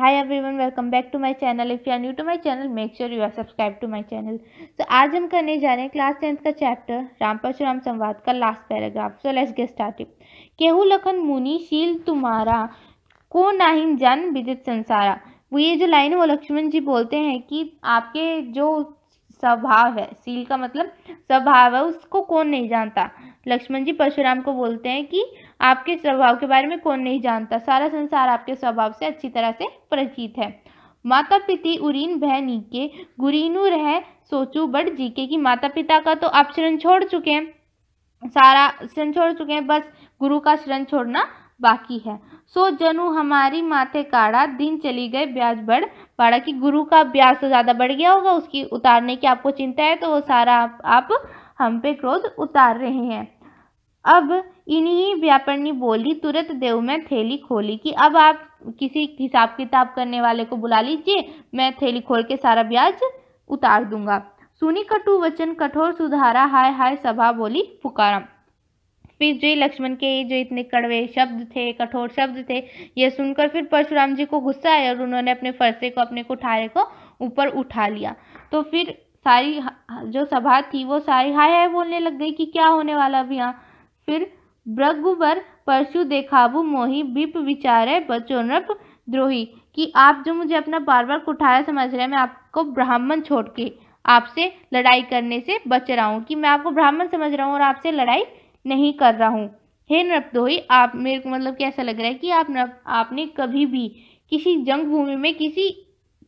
hi everyone welcome back to my channel if you are new to my channel make sure you are subscribe to my channel so आज हम करने जा रहे हैं class tenth का chapter Ram Parshuram संवाद का last paragraph so let's get started केहू लखन मुनि शील तुम्हारा को नाहिम जन विदित संसारा वो ये जो लाइन है वो लक्ष्मण जी बोलते हैं कि आपके जो स्वभाव है सील का मतलब स्वभाव है उसको कौन नहीं जानता लक्ष्मण जी परशुराम को बोलते हैं कि आपके स्वभाव के बारे में कौन नहीं जानता सारा संसार आपके स्वभाव से अच्छी तरह से परिचित है माता पिति उरीन बहनी के गुरीनु रह सोचू बट के कि माता पिता का तो आप शरण छोड़ चुके हैं सारा शरण छोड़ चुके हैं बस गुरु का शरण छोड़ना बाकी है सो जनु हमारी माथे काढ़ा दिन चली गए ब्याज बढ़ पाड़ा कि गुरु का ब्याज तो ज़्यादा बढ़ गया होगा उसकी उतारने की आपको चिंता है तो वो सारा आप, आप हम पे क्रोध उतार रहे हैं अब इन्हीं व्यापरनी बोली तुरंत देव में थैली खोली कि अब आप किसी हिसाब किताब करने वाले को बुला लीजिए मैं थैली खोल के सारा ब्याज उतार दूंगा सुनी कटु वचन कठोर सुधारा हाय हाय सभा बोली फुकारा फिर जो लक्ष्मण के जो इतने कड़वे शब्द थे कठोर शब्द थे ये सुनकर फिर परशुराम जी को गुस्सा आया और उन्होंने अपने फरसे को अपने कुठारे को ऊपर उठा लिया तो फिर सारी जो सभा थी वो सारी हाय हाय बोलने लग गई कि क्या होने वाला अभी यहाँ फिर ब्रगुवर परशु देखाबू मोही बिप विचार बचो नृप द्रोही कि आप जो मुझे अपना बार बार कुठारा समझ रहे हैं मैं आपको ब्राह्मण छोड़ के आपसे लड़ाई करने से बच रहा हूँ कि मैं आपको ब्राह्मण समझ रहा हूँ और आपसे लड़ाई नहीं कर रहा हूँ हे नृपदोही आप मेरे को मतलब कि ऐसा लग रहा है कि आप नृप आपने कभी भी किसी जंग भूमि में किसी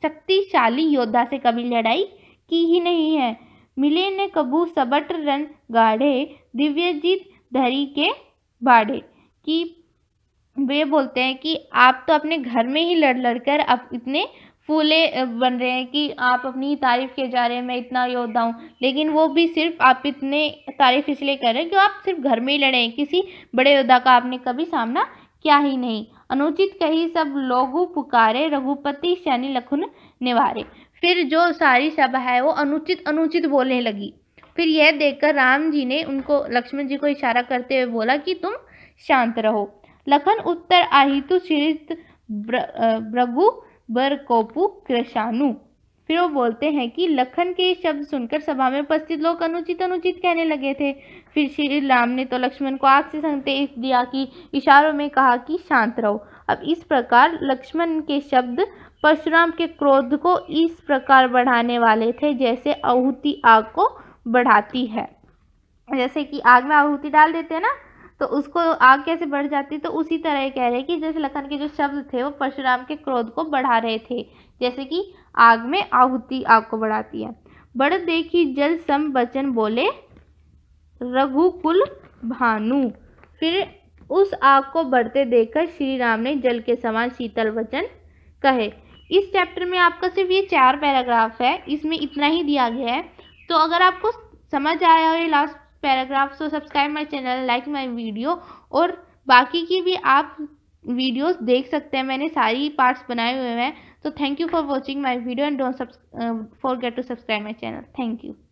शक्तिशाली योद्धा से कभी लड़ाई की ही नहीं है मिले ने कबू सबट रन गाढ़े दिव्यजीत धरी के बाड़े कि वे बोलते हैं कि आप तो अपने घर में ही लड़ लड़ कर आप इतने फूले बन रहे हैं कि आप अपनी तारीफ़ किए जा रहे हैं मैं इतना योद्धा हूँ लेकिन वो भी सिर्फ आप इतने तारीफ़ इसलिए कर रहे हैं कि आप सिर्फ घर में ही लड़े हैं किसी बड़े योद्धा का आपने कभी सामना किया ही नहीं अनुचित कही सब लोगो पुकारे रघुपति सैनी लखन निवारे फिर जो सारी सभा है वो अनुचित अनुचित बोलने लगी फिर यह देखकर राम जी ने उनको लक्ष्मण जी को इशारा करते हुए बोला कि तुम शांत रहो लखन उत्तर आहितु श्रीत बर बरकोपु कृषाणु फिर वो बोलते हैं कि लखन के शब्द सुनकर सभा में उपस्थित लोग अनुचित अनुचित कहने लगे थे फिर श्री राम ने तो लक्ष्मण को आग से संदेश दिया कि इशारों में कहा कि शांत रहो अब इस प्रकार लक्ष्मण के शब्द परशुराम के क्रोध को इस प्रकार बढ़ाने वाले थे जैसे आहुति आग को बढ़ाती है जैसे कि आग में आहुति डाल देते हैं ना तो उसको आग कैसे बढ़ जाती तो उसी तरह कह रहे कि जैसे लखन के जो शब्द थे वो परशुराम के क्रोध को बढ़ा रहे थे जैसे कि आग में आहुति आग को बढ़ाती है बढ़ देखी जल सम बचन बोले रघुकुल भानु फिर उस आग को बढ़ते देखकर श्री राम ने जल के समान शीतल वचन कहे इस चैप्टर में आपका सिर्फ ये चार पैराग्राफ है इसमें इतना ही दिया गया है तो अगर आपको समझ आया हो ये लास्ट पैराग्राफ तो subscribe my channel like my video और बाकी की भी आप वीडियोस देख सकते हैं मैंने सारी पार्ट्स बनाए हुए हैं तो thank you for watching my video and don't subs forget to subscribe my channel thank you